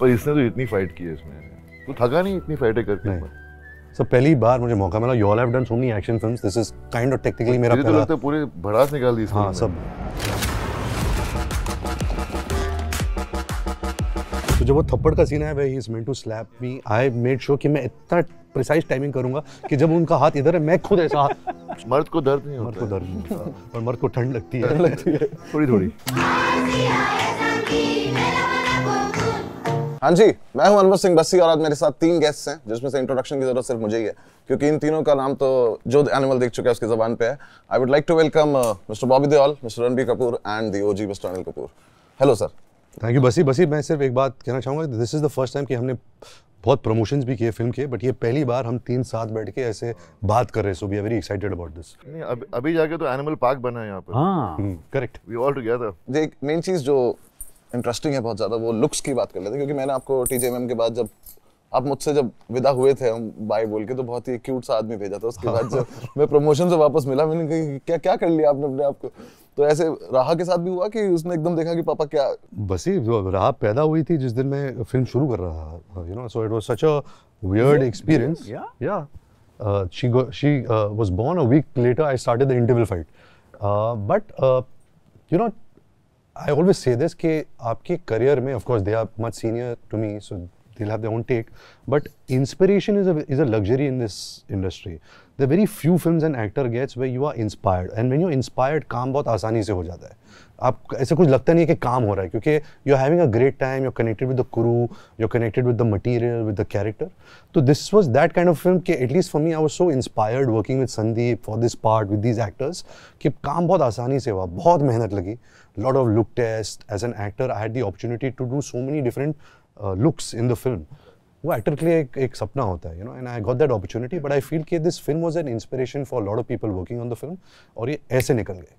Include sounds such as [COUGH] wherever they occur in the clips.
पर इसने तो इतनी फाइट की है इसमें तो थका नहीं इतनी फाइटें करते हैं सो पहली बार मुझे मौका मिला you all have done so many action films this is kind of technically मेरा तो पहला तो पूरे भड़ास निकाल दी हां सब तो जब वो थप्पड़ का सीन है भाई is meant to slap me I made sure कि मैं इतना प्रिसाइज टाइमिंग करूंगा कि जब उनका हाथ इधर है मैं खुद ऐसा मर्द को दर्द नहीं होता मर्द को दर्द नहीं होता और मर्द को ठंड लगती है [LAUGHS] लगती है थोड़ी थोड़ी हाँ जी मैं हूं अनवर सिंह बस्सी और आज मेरे साथ तीन गेस्ट हैं जिसमें से इंट्रोडक्शन की जरूरत सिर्फ मुझे ही है क्योंकि इन तीनों का नाम तो जो एनिमल देख चुका है उसकी जबान पे है I would like to welcome mister Bobby Deol mister Ranbir Kapoor and the OG mister Anil Kapoor hello sir thank you बसी बसी मैं सिर्फ एक बात कहना चाहूँगा this is the first time कि हमने बहुत प्रमोशंस भी किए फिल्म के बट ये पहली बार हम तीन साथ बैठ के ऐसे बात कर रहे हैं so we are very excited about this नहीं अभी अभी जाके तो एनिमल पार्क बना है यहाँ पर हाँ करेक्ट वी ऑल टुगेदर देख मेन चीज़ जो इंटरेस्टिंग है बहुत ज़्यादा वो लुक्स की बात कर लेते हैं क्योंकि मैंने आपको टी जे के बाद जब आप मुझसे जब विदा हुए थे हम बाय बोल के तो बहुत ही क्यूट सा आदमी भेजा था उसके बाद जब हाँ। मैं प्रमोशन से वापस मिला मैंने कहा क्या क्या कर लिया आपने अपने आप को तो ऐसे राहा के साथ भी हुआ कि उसने एकदम देखा कि पापा क्या बसी राह पैदा हुई थी जिस दिन मैं फिल्म शुरू कर रहा था you know so it was such a weird experience या she go, she uh, was born a week later i started the interval fight uh, uh I always say this कि आपके करियर में of course they are much senior to me so they'll have their own take. But inspiration is a, is a luxury in this industry. The very few films an actor gets where you are inspired. And when you're inspired, काम बहुत आसानी से हो जाता है आप ऐसा कुछ लगता नहीं है कि काम हो रहा है क्योंकि you are having a great time you connected with the crew you connected with the material with the character तो this was that kind of film कि at least for me I was so inspired working with Sandeep for this part with these actors कि काम बहुत आसानी से हुआ बहुत मेहनत लगी lot of look test as an actor I had the opportunity to do so many different looks in the film वो एक्टर के लिए एक, एक सपना होता है you know and I got that opportunity but I feel कि this film was an inspiration for lot of people working on the film और ये ऐसे निकल गए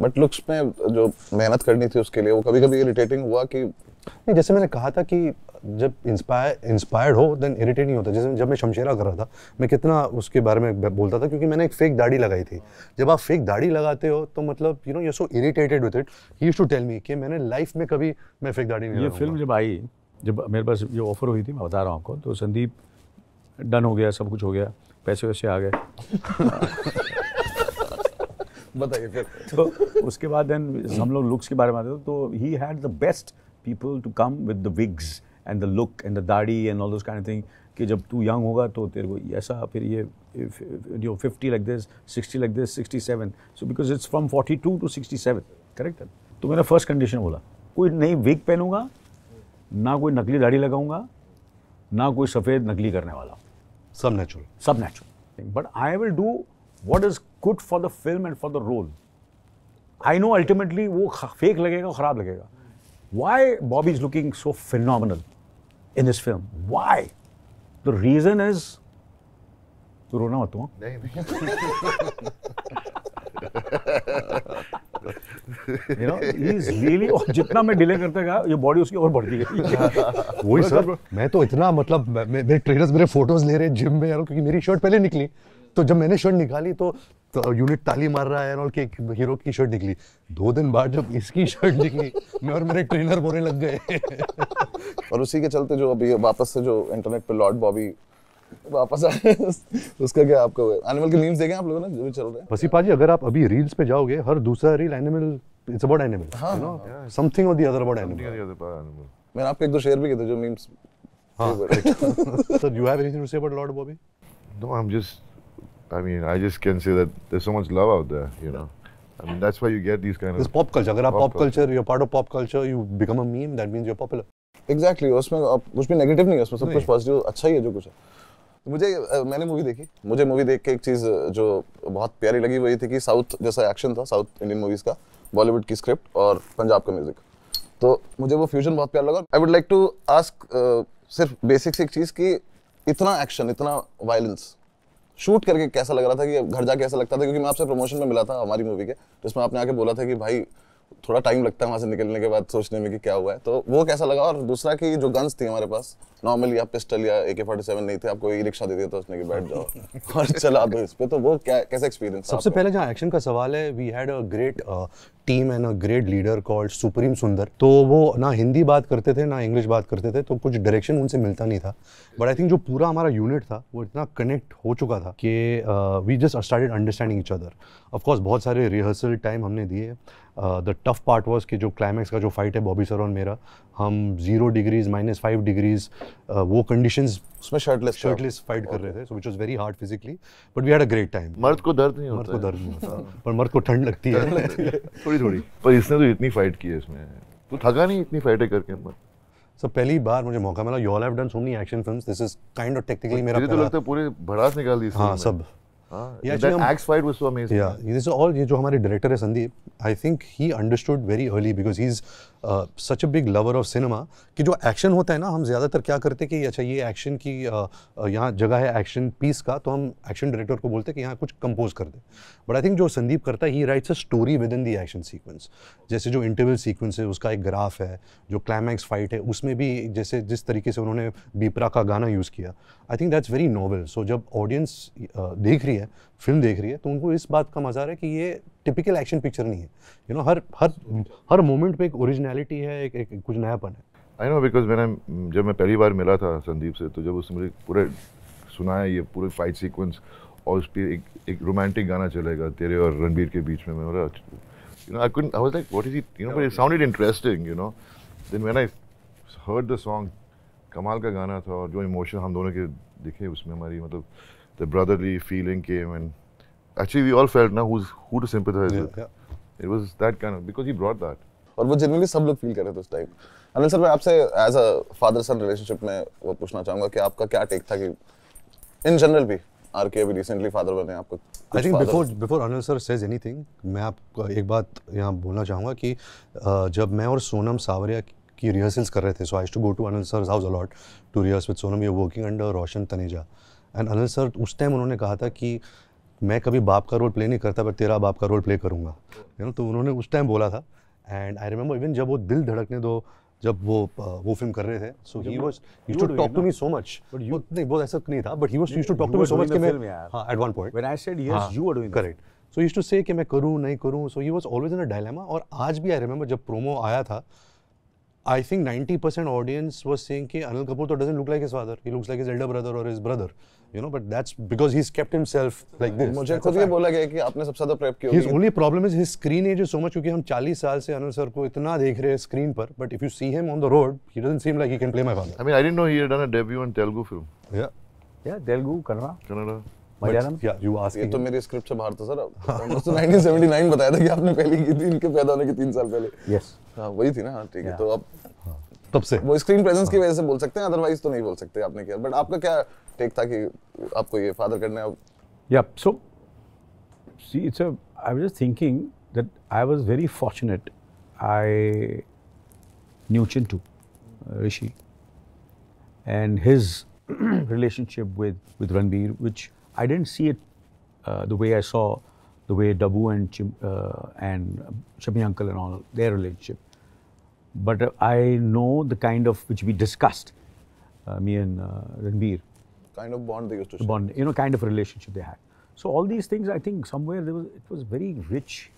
बट लुक्स में जो मेहनत करनी थी उसके लिए वो कभी कभी इरिटेटिंग हुआ कि नहीं जैसे मैंने कहा था कि जब इंस्पायर इंस्पायर्ड हो देन इरिटेट नहीं होता जैसे जब मैं शमशेरा कर रहा था मैं कितना उसके बारे में बोलता था क्योंकि मैंने एक फेक दाढ़ी लगाई थी जब आप फेक दाढ़ी लगाते हो तो मतलब you know you so irritated with it he to tell me कि मैंने लाइफ में कभी मैं फेक दाढ़ी नहीं ये फिल्म जब आई जब मेरे पास जो ऑफर हुई थी मैं बता रहा हूँ आपको तो संदीप डन हो गया सब कुछ हो गया पैसे वैसे आ गए [LAUGHS] बताइए फिर तो उसके बाद देन हम लोग लुक्स के बारे में आते तो he had the best people to come with the wigs and the look and the dadhi and all this kind thing कि जब तू यंग होगा तो तेरे को ऐसा फिर ये यू फिफ्टी लग दिस सिक्सटी लग this sixty seven so because it's from forty two to sixty seven correct है तो मैंने फर्स्ट कंडीशन बोला कोई नई विग पहनूंगा ना कोई नकली दाढ़ी लगाऊंगा ना कोई सफ़ेद नकली करने वाला सब नेचुरल सब natural but I will do what is good for the film and for the role I know ultimately वो फेक लगेगा ख़राब लगेगा why Bobby is looking so final in this film. Why? The reason is. तू रोना मत नहीं नहीं you know is really जितना मैं डिले करता गया ये बॉडी उसकी और बढ़ती गई वही सर मैं तो इतना मतलब मेरे ट्रेनर्स मेरे फोटोज ले रहे जिम में यार क्योंकि मेरी शर्ट पहले निकली तो जब मैंने शर्ट निकाली तो तो यूनिट ताली मार रहा है और कि हीरो की शर्ट निकली दो दिन बाद जब इसकी शर्ट निकली मैं और मेरे ट्रेनर बोलने लग गए और उसी के चलते जो अभी वापस से जो इंटरनेट पे लॉर्ड बॉबी वापस आए उसका क्या आपका एनिमल के मीम्स देखे आप लोगों ने जो भी चल रहे हैं वसीफा जी अगर आप अभी रील्स पे जाओगे हर दूसरा reel Animal it's about Animal something और द अदर अबाउट एनिमल मैंने आपको एक दो शेयर भी किए थे जो मीम्स हां so you have anything to say about Lord Bobby no I am just I mean, I just can say that there's so much love out there, you know. I mean, that's why you get these kind of. It's pop culture. If you're pop pop culture, culture, you're part of pop culture, you become a meme. That means you're popular. Exactly. उसमें कुछ भी negative नहीं है उसमें सब कुछ positive अच्छा ही है जो कुछ है. मुझे मैंने मूवी देखी मुझे मूवी देख के एक चीज़ जो बहुत प्यारी लगी वही थी कि साउथ जैसा एक्शन था साउथ इंडियन मूवीज़ का बॉलीवुड की स्क्रिप्ट और पंजाब का म्यूज़िक तो मुझे वो फ्यूजन बहुत प्यार लगा I would like to ask सिर्फ बेसिक से एक चीज़ कि इतना एक्शन इतना वायलेंस शूट करके कैसा लग रहा था कि घर जाके ऐसा लगता था क्योंकि मैं आपसे प्रमोशन में मिला था हमारी मूवी के जिसमें आपने आके बोला था कि भाई थोड़ा टाइम लगता है वहाँ से निकलने के बाद सोचने में कि क्या हुआ है तो वो कैसा लगा और दूसरा कि जो गन्स थी हमारे पास नॉर्मली आप पिस्टल या ए के फोर्टी सेवन नहीं थे आपको ई रिक्शा दे दिया तो उसने की बैठ जाओ [LAUGHS] और चला दो तो इस पर तो वो क्या कैसा एक्सपीरियंस सबसे पहले जहाँ एक्शन का सवाल है we had a great team and a great leader called Supreme Sundar तो वो ना हिंदी बात करते थे ना इंग्लिश बात करते थे तो कुछ डायरेक्शन उनसे मिलता नहीं था बट आई थिंक जो पूरा हमारा यूनिट था वो इतना कनेक्ट हो चुका था कि we just started understanding each other of course बहुत सारे रिहर्सल टाइम हमने दिए द टफ पार्ट वॉज कि जो क्लाइमैक्स का जो फाइट है बॉबी सर और मेरा हम zero degrees minus five degrees वो कंडीशन उसमें शर्टलेस शर्टलेस फाइट कर रहे थे so which was very hard physically but we had a great time मर्द को दर्द नहीं मर्द को दर्द नहीं होता हाँ। पर मर्द को ठंड लगती है थोड़ी थोड़ी पर इसने तो इतनी फाइट की है इसमें तो थका नहीं इतनी फाइटें करके मत सर पहली बार मुझे मौका मिला you all have done so many action films this is kind of technically मेरा तो लगता है पूरे भड़ास निकाल दी हाँ सब हाँ, जो हमारे डायरेक्टर है Sandeep I think he understood very early because he is such a big lover of cinema कि जो एक्शन होता है ना हम ज़्यादातर क्या करते हैं कि अच्छा ये एक्शन की uh, uh, यहाँ जगह है एक्शन पीस का तो हम एक्शन डायरेक्टर को बोलते हैं कि यहाँ कुछ कंपोज कर दे बट आई थिंक जो संदीप करता है he writes a story within the action sequence जैसे जो इंटरवल सीक्वेंस है उसका एक ग्राफ है जो क्लाइमैक्स फाइट है उसमें भी जैसे जिस तरीके से उन्होंने बीपरा का गाना यूज़ किया I think that's very novel so जब ऑडियंस uh, देख रही है रही है फिल्म देख रही है तो उनको इस बात का मजा आ रहा है कि ये टिपिकल एक्शन पिक्चर नहीं है यू you नो know, हर हर हर मोमेंट पे एक ओरिजिनलिटी है एक, एक, एक कुछ नयापन है आई नो बिकॉज मैंने जब मैं पहली बार मिला था संदीप से तो जब उसने मुझे पूरे सुनाया ये पूरे फाइट सीक्वेंस और उस पर एक एक रोमांटिक गाना चलेगा तेरे और रणबीर के बीच में मैं बोला you know, I couldn't, I was like, what is it, you know, but it sounded interesting, you know. Then when I heard कमाल का गाना था और जो इमोशन हम दोनों के दिखे उसमें हमारी मतलब the brotherly feeling came and actually we all felt ना who who to sympathize with it was that kind of because he brought that और वो जनरली सब लोग फील कर रहे थे उस टाइम अनिल सर मैं आपसे as a father son relationship में वो पूछना चाहूंगा कि आपका क्या टेक था कि इन जनरल भी आरके भी रिसेंटली फादर बने आपको I think before before Anil sir says anything मैं आपको एक बात यहाँ बोलना चाहूंगा कि जब मैं और सोनम सावरिया की रिहर्सल्स कर रहे थे so I to go to Anil sir house a lot to rehearse with Sonam you working under Roshan Taneja and Anil sir उस टाइम उन्होंने कहा था कि मैं कभी बाप का रोल प्ले नहीं करता बट तेरा बाप का रोल प्ले करूँगा यू नो तो उन्होंने उस टाइम बोला था एंड आई रिमेंबर इवन जब वो दिल धड़कने दो जब वो वो फिल्म कर रहे थे so he was you to talk to me so much but you नहीं बहुत ऐसा नहीं था but he was you to talk to me so much कि मैं हां at one point when I said yes you are doing correct so he used to say कि मैं करूं नहीं करूं so he was always in a dilemma और आज भी आई रिमेंबर जब प्रोमो आया था I think ninety percent audience was saying कि अनिल कपूर तो doesn't look like his father he looks like his elder brother और his brother you know but that's because he kept himself like this मुझे खुद ये बोला गया कि आपने सबसे ज्यादा प्रेप किया his only problem is his screen age so much क्योंकि हम चालीस साल से अनिल सर को इतना देख रहे हैं स्क्रीन पर but if you see him on the road he doesn't seem like he can play my father I mean I didn't know he done a debut on Telugu film या या तेलुगु कन्नड़ कन्नड़ मलयालम यू आस्किंग ये तो मेरी script से बाहर था sir 1979 [LAUGHS] हाँ। बताया था कि आपने पहली की थी इनके पैदा होने के तीन साल पहले यस हाँ, वही थी ना हाँ, ठीक है तो अब तब से वो स्क्रीन प्रेजेंस की वजह से बोल सकते हैं अदरवाइज तो नहीं बोल सकते आपने किया बट आपका क्या टेक था कि आपको ये फादर करना है या सो see it's a i was just thinking that i was very fortunate i knew chintu uh, rishi and his [CLEARS THROAT] relationship with with ranbir I didn't see it uh, the way I saw the way Dabu and Chim, uh, and Shami uncle and all their relationship. But uh, I know the kind of which we discussed, uh, me and uh, Ranbir. Kind of bond they used to. Bond, you know, kind of relationship they had. So all these things, I think somewhere there was it was very rich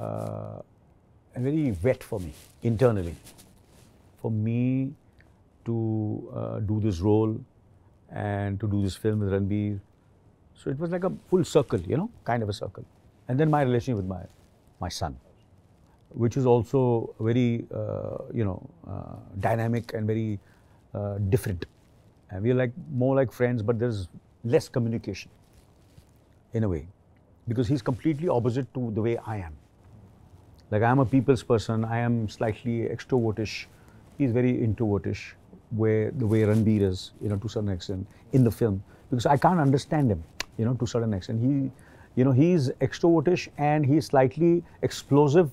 uh, and very wet for me internally. For me to do this role and to do this film with Ranbir so it was like a full circle, you know, kind of a circle. And then my relationship with my, my son, which is also very, uh, you know, uh, dynamic and very uh, different. And we're like more like friends, but there's less communication in a way because he's completely opposite to the way I am. Like I'm a people's person, I am slightly extrovertish. He's very introvertish, where the way Ranbir is, you know, to certain extent in the film, because I can't understand him you know, to certain extent. He, you know, he's extrovertish and he's slightly explosive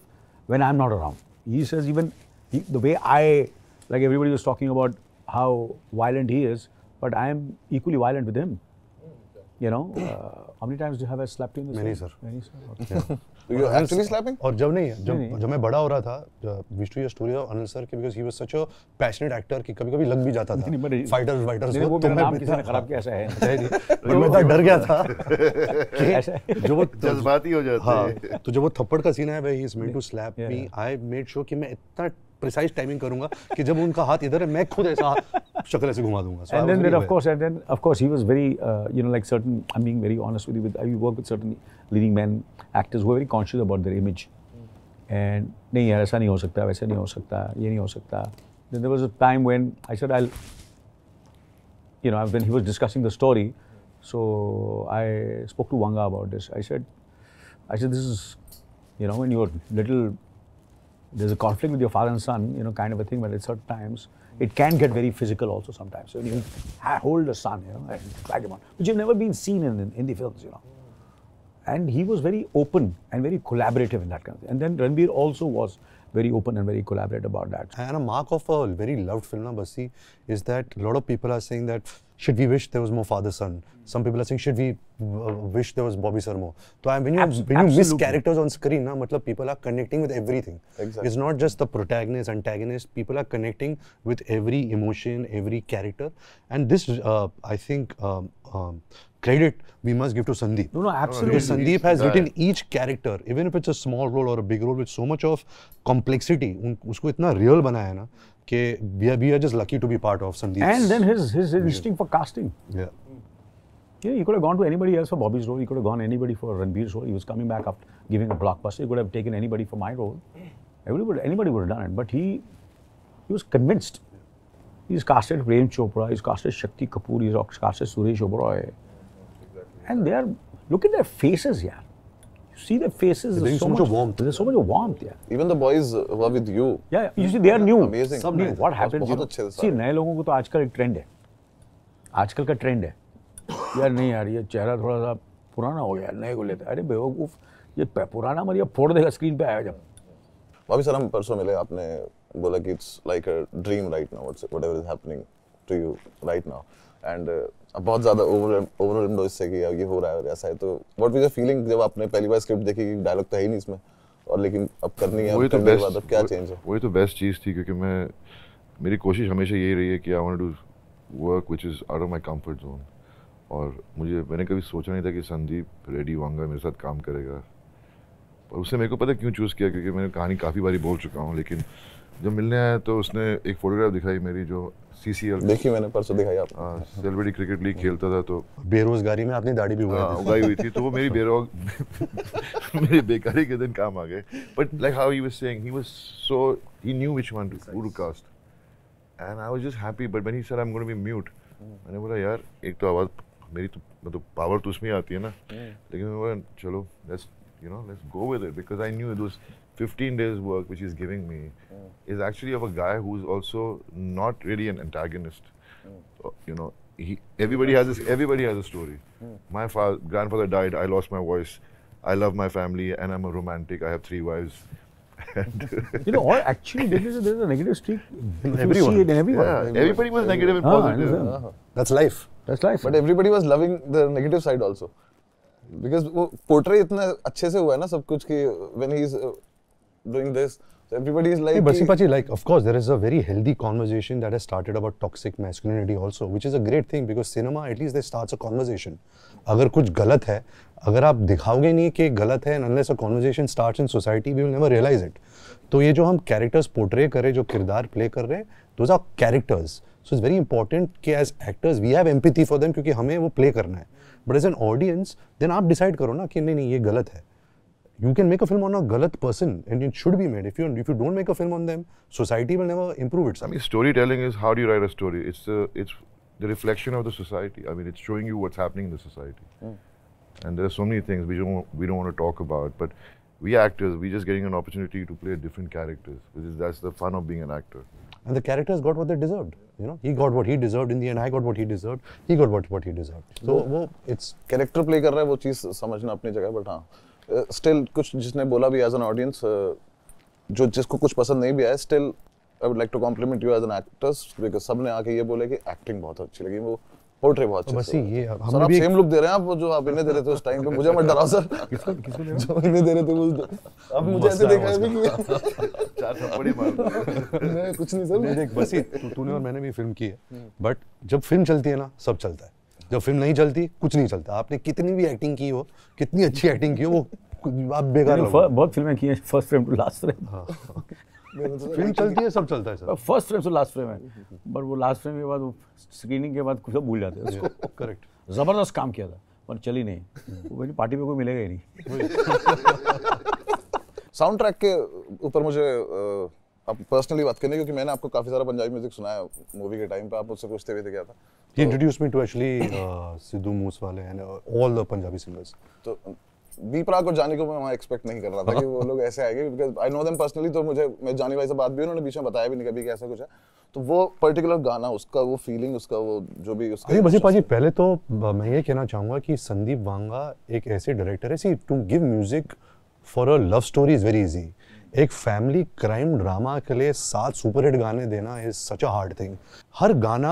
when I'm not around. He says even he, the way I, like everybody was talking about how violent he is, but I am equally violent with him. You know, [LAUGHS] uh, how many times do you have I slapped you in the Many, sir. Many, sir. Okay. Yeah. [LAUGHS] you actually slapping? और जब नहीं जब नहीं, जब मैं बड़ा हो रहा था विष्णु या स्टोरी ऑफ अनिल सर की because he was such a passionate actor कि कभी-कभी लग भी जाता था फाइटर्स [LAUGHS] फाइटर्स को तो मैं किसी ने खराब किया ऐसा है पर मैं तो डर गया था कि जो वो जज्बाती हो जाते हाँ, हैं तो जब वो थप्पड़ का सीन आया भाई he is made to slap me I made sure कि मैं इतना प्रिसाइज टाइमिंग करूंगा कि जब उनका हाथ इधर है मैं खुद ऐसा शक्ल ऐसे घुमा दूंगा and then then of course and then of course he was very you know like certain I am being very honest with you I you work with certain leading man actors who are very conscious about their image and नहीं यार ऐसा नहीं हो सकता वैसा नहीं हो सकता ये नहीं हो सकता then there was a time when I said I you know, when he was discussing the story so I spoke to Vanga about this I said I said this is you know when you are little there's a conflict with your father and son, you know, kind of a thing. But at certain times, it can get very physical also sometimes. So you hold a son, you know, and drag him on, which have never been seen in, in the films, you know. And he was very open and very collaborative in that kind of thing. And then Ranbir also was very open and very collaborative about that. And a mark of a very loved film, Basi, is that a lot of people are saying that should we wish there was more father son? Some people are saying, should we uh, wish there was Bobby Sir more? So when you, Abs- when you miss characters on screen, na, matlab, people are connecting with everything. Exactly. It's not just the protagonist, antagonist. People are connecting with every emotion, every character. And this, uh, I think, um, um, credit we must give to Sandeep. No, no, absolutely. Because Sandeep has written each character, even if it's a small role or a big role, with so much of complexity. उन, उसको इतना real बनाया है okay, we are, we are just lucky to be part of Sandeep. And then his, his, his instinct for casting. Yeah. Yeah, he could have gone to anybody else for Bobby's role. He could have gone anybody for Ranbir's role. He was coming back after giving a blockbuster. He could have taken anybody for my role. Everybody, anybody would have done it. But he, he was convinced. He's casted Prem Chopra. He's casted Shakti Kapoor. He's casted Suresh Oberoi. And they are look at their faces, yeah. You see their faces. There's so, so much, much warmth. There's so much warmth. Yeah. Even the boys who are with you. Yeah. yeah. You see, they are new. Amazing. Some new. What happens? बहुत अच्छे सी नए लोगों को तो आजकल एक trend है आजकल का ट्रेंड है यार नहीं यार ये चेहरा थोड़ा सा पुराना हो गया नए को लेते अरे बेवकूफ ये पुराना मरिया फोड़ देगा स्क्रीन पे आया जब भाभी सर हम परसों मिले आपने बोला कि it's like a dream right now what's whatever is happening to you right now and बहुत ज़्यादा ओवरवेल्म्ड हो तो इससे कि ये हो रहा है ऐसा है तो व्हाट वाज द फीलिंग जब आपने पहली बार स्क्रिप्ट देखी कि डायलॉग तो है ही नहीं इसमें और लेकिन अब करनी है तो बेस्ट क्या चेंज है वही तो बेस्ट चीज़ थी क्योंकि मैं मेरी कोशिश हमेशा यही रही है कि I want to work which is out of my comfort zone और मुझे मैंने कभी सोचा नहीं था कि संदीप रेडी वांगा मेरे साथ काम करेगा पर उसने मेरे को पता क्यों चूज़ किया क्योंकि मैंने कहानी काफ़ी बारी बोल चुका हूँ लेकिन जब मिलने आया तो उसने एक फोटोग्राफ दिखाई मेरी जो सी सी एल देखी मैंने परसों दिखाई आप सेलिब्रिटी क्रिकेट लीग खेलता था तो बेरोजगारी में आपने दाढ़ी भी हाँ, उगाई हुई थी तो वो मेरी बेरोग [LAUGHS] मेरी बेकारी के दिन काम आ गए but like how he was saying he was so he knew which one to broadcast and I was just happy but when he said I am gonna be mute मैंने बोला यार एक तो आवाज़ मेरी तो मतलब पावर तो उसमें आती है ना हम्म। लेकिन मैं बोला चलो let's you know let's go with it because I knew it was 15 days work which he's giving me hmm. is actually of a guy who's also not really an antagonist hmm. uh, you know he, everybody has this everybody has a story hmm. my father, grandfather died i lost my voice i love my family and i'm a romantic i have three wives [LAUGHS] you know, all actually there is a, there is a negative streak. In everyone. in everyone. Yeah, everybody, was negative and ah, positive. Uh-huh. That's life. That's life. But everybody was loving the negative side also. Because वो portray इतना अच्छे से when he's doing this. So everybody is like. Hey, but Sipachi, like, of course, there is a very healthy conversation that has started about toxic masculinity also, which is a great thing because cinema, at least, they starts a conversation. अगर कुछ गलत है अगर आप दिखाओगे नहीं कि गलत है unless a conversation start in society we will never realize it तो ये जो हम कैरेक्टर्स पोर्ट्रे कर रहे जो किरदार प्ले कर रहे those are characters so it's very important कि as actors we have empathy for them क्योंकि हमें वो प्ले करना है but as an audience then आप डिसाइड करो ना कि नहीं नहीं ये गलत है you can make a film on a galat person and it should be made if you if you don't make a film on them society will never improve itself i mean storytelling is how do you write a story it's the it's the reflection of the society i mean it's showing you what's happening in the society mm. and there are so many things we don't we don't want to talk about but we actors we're just getting an opportunity to play different characters which is that's the fun of being an actor and the characters got what they deserved you know he got what he deserved in the end i got what he deserved he got what what he deserved so वो it's character play कर रहा है वो चीज समझना अपनी जगह but हाँ स्टिल uh, कुछ जिसने बोला भी एज एन ऑडियंस जो जिसको कुछ पसंद नहीं भी आया still I would like to compliment you as an actors because सब ने आके ये बोले कि एक्टिंग बहुत अच्छी लगी वो पोर्ट्रे बहुत अच्छी तो बस ये हम भी सेम लुक दे रहे हैं आप जो आप इन्हें दे रहे थे उस टाइम पे मुझे मत डराओ सर किसको किसको जो इन्हें दे रहे थे उस अब मुझे ऐसे देखा है कि [LAUGHS] चार मार मैं कुछ नहीं सर देख बस तूने और मैंने भी फिल्म की है बट हम्म। जब फिल्म चलती है ना सब चलता है जब फिल्म नहीं चलती कुछ नहीं चलता आपने कितनी भी एक्टिंग की हो कितनी अच्छी एक्टिंग की हो वो आप बेकार बहुत फिल्में की हैं first frame to last frame film चलती है सब चलता है सर फर्स्ट फ्रेम से लास्ट फ्रेम है बट वो लास्ट फ्रेम के बाद वो स्क्रीनिंग के बाद कुछ भूल जाते हैं करेक्ट [LAUGHS] ज़बरदस्त काम किया था पर चली नहीं वो मेरी पार्टी में कोई मिलेगा ही नहीं साउंड ट्रैक [LAUGHS] के ऊपर मुझे आप पर्सनली बात करें क्योंकि मैंने आपको काफ़ी सारा पंजाबी म्यूजिक सुनाया मूवी के टाइम पे आप उससे पूछते हुए थे क्या था ही introduce me to actually Sidhu Moose वाले and all the Punjabi singers तो दीपरा को जाने को मैं वहां एक्सपेक्ट नहीं कर रहा था कि वो लोग ऐसे आएंगे because I know them personally तो मुझे मैं जानी भाई से बात भी उन्होंने बीच में बताया भी नहीं कभी कि ऐसा कुछ है तो वो पर्टिकुलर गाना उसका वो फीलिंग उसका वो जो भी उसका अरे बसी पाजी पहले तो मैं ये कहना चाहूंगा कि संदीप वांगा एक ऐसे डायरेक्टर है see to give music for a love story is very easy एक फैमिली क्राइम ड्रामा के लिए सात सुपरहिट गाने देना is such a hard thing हर गाना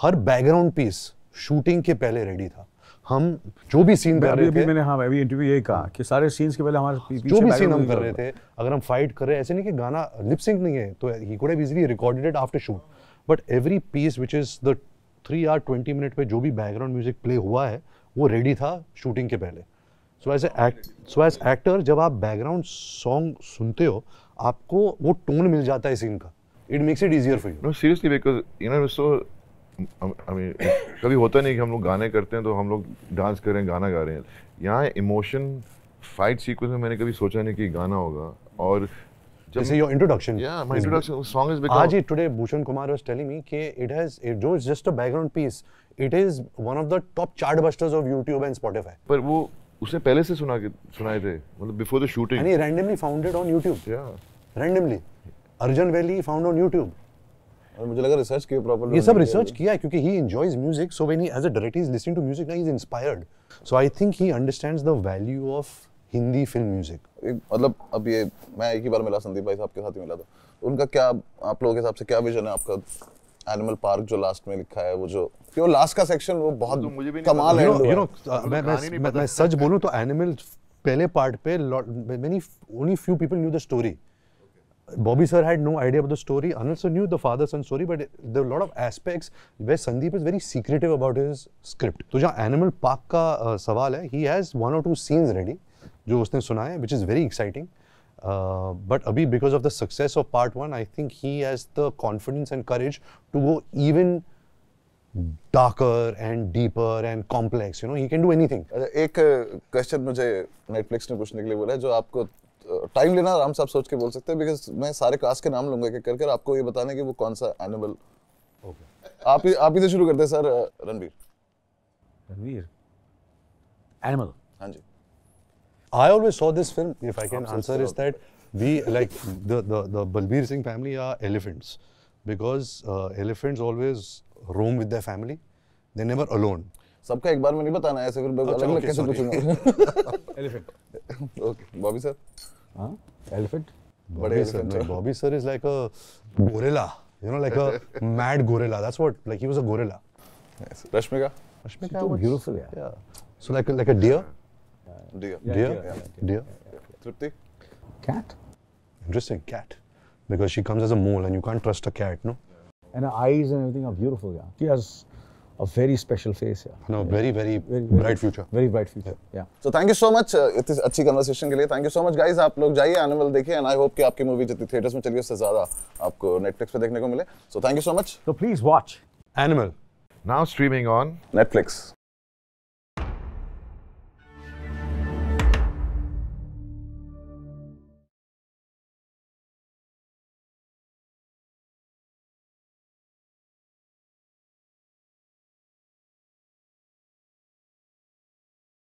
हर बैकग्राउंड पीस शूटिंग के पहले रेडी था हम जो भी सीन कर रहे थे मैंने हाँ भी इंटरव्यू यही कहा कि सारे सीन्स के पहले हमारे जो भी सीन हम कर रहे थे अगर हम फाइट कर रहे हैं ऐसे नहीं कि गाना लिपसिंग नहीं है तो he could have easily recorded it after shoot but every piece which is the three or twenty minute पे जो भी बैकग्राउंड म्यूजिक प्ले हुआ है वो रेडी था शूटिंग के पहले so as act so as actor जब आप बैकग्राउंड सॉन्ग सुनते हो आपको वो टोन मिल जाता है सीन का it makes it easier for you know seriously because you know so कभी होता नहीं कि हम लोग गाने करते हैं तो हम लोग डांस कर रहे हैं गाना गा रहे हैं यहाँ इमोशन फाइट सीक्वेंस में मैंने कभी सोचा नहीं कि गाना होगा और जैसे योर इंट्रोडक्शन या my introduction song is become आज ही today Bhushan Kumar was telling me कि इट हैज जो is just a background piece it is one of the top chartbusters of YouTube and Spotify पर वो उसने पहले से सुना के सुनाए थे मतलब बिफोर द शूटिंग यानी रैंडमली फाउंडेड ऑन यूट्यूब या randomly Arjan Vailly found on YouTube और मुझे लगा रिसर्च किया प्रॉपरली ये सब रिसर्च किया है क्योंकि he enjoys music so when he as a director is listening to music ना he is inspired so I think he understands the value of Hindi film music मतलब अब ये मैं एक ही बार मिला संदीप भाई साहब के साथ ही मिला था तो उनका क्या आप लोगों के हिसाब से क्या विजन है आपका एनिमल पार्क जो लास्ट में लिखा है वो जो क्यों लास्ट का सेक्शन वो बहुत तो मुझे भी कमाल है यू नो मैं तो मैं मैं सच बोलूं तो एनिमल पहले पार्ट पे many only few people knew the story Bobby sir had no idea about the story Anil sir knew the father son story but the lot of aspects way Sandeep is very secretive about his script तो जहाँ Animal Park का uh, सवाल है he has one और two scenes ready जो उसने सुना है which is very exciting Uh, but Abhi, because of the success of part one, I think he has the confidence and courage to go even darker and deeper and complex. You know, he can do anything. एक question मुझे Netflix ने पूछने के लिए बोला है जो आपको टाइम लेना आराम से आप सोच के बोल सकते हैं बिकॉज मैं सारे कास्ट के नाम लूंगा कर कर आपको ये बताने कि वो कौन सा एनिमल आप ही आप ही से शुरू करते हैं सर रणवीर रणवीर एनिमल हाँ जी I always saw this film, if I can answer, is that we, like, the, the, the Balbir Singh family are elephants because uh, elephants always roam with their family. They're never alone. सबका एक बार में नहीं बताना ऐसे फिर अलग अलग कैसे पूछूंगा एलिफेंट ओके बॉबी सर हाँ एलिफेंट बड़े elephant Bobby sir is like a gorilla you know, like a [LAUGHS] mad gorilla. That's what, like he was a gorilla. Yes. Rashmika? Rashmika was beautiful, yeah. So like like a deer, Deer. Yeah, deer. Deer. Yeah. deer. Tripti? Cat. Interesting. Cat. Because she comes as a mole and you can't trust a cat, no? And her eyes and everything are beautiful, yeah. She has a very special face, yeah. No, yeah. Very, very, very, very bright future. Very bright future, yeah. yeah. So thank you so much uh, इतनी अच्छी conversation के लिए thank you so much guys आप लोग जाइए animal देखिए and I hope कि आपकी मूवी जितनी थिएटर्स में चली उससे ज़्यादा आपको नेटफ्लिक्स पे देखने को मिले so thank you so much तो please watch Animal now streaming on Netflix